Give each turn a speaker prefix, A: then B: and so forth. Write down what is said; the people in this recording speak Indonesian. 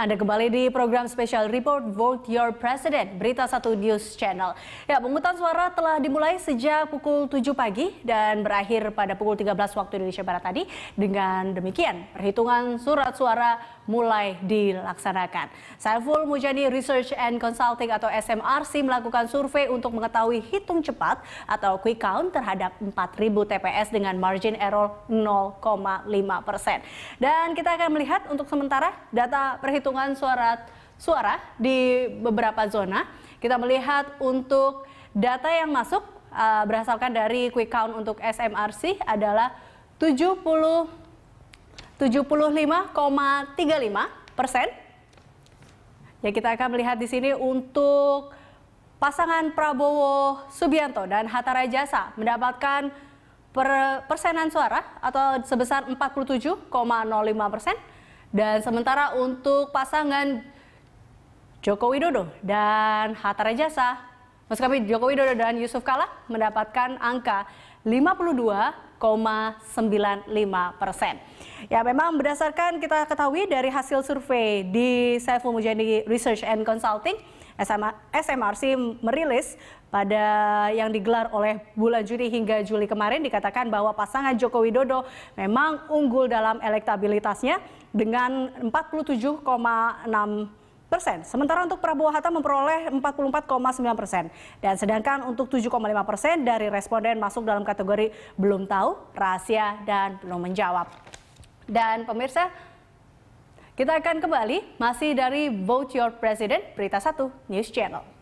A: Anda kembali di program spesial Report Vote Your President, Berita Satu News Channel. Ya, pemungutan suara telah dimulai sejak pukul 7 pagi dan berakhir pada pukul 13 waktu Indonesia Barat tadi. Dengan demikian, perhitungan surat suara mulai dilaksanakan. Saiful Mujani Research and Consulting atau SMRC melakukan survei untuk mengetahui hitung cepat atau quick count terhadap 4.000 TPS dengan margin error 0,5 persen. Dan kita akan melihat untuk sementara data perhitungan suara suara di beberapa zona. Kita melihat untuk data yang masuk uh, berdasarkan dari quick count untuk SMRC adalah 70 75,35 persen. Ya kita akan melihat di sini untuk pasangan Prabowo Subianto dan Hatta Rajasa mendapatkan per persenan suara atau sebesar 47,05 persen. Dan sementara untuk pasangan Joko Widodo dan Hatta Rajasa, maksud kami Joko Widodo dan Yusuf Kala mendapatkan angka 52,95 persen. Ya memang berdasarkan kita ketahui dari hasil survei di Saiful Mujani Research and Consulting, SMRC merilis pada yang digelar oleh bulan Juni hingga Juli kemarin dikatakan bahwa pasangan Joko Widodo memang unggul dalam elektabilitasnya dengan 47,6 persen. Sementara untuk Prabowo Hatta memperoleh 44,9 persen. Dan sedangkan untuk 7,5 persen dari responden masuk dalam kategori belum tahu, rahasia, dan belum menjawab. Dan pemirsa, kita akan kembali masih dari Vote Your President, Berita 1 News Channel.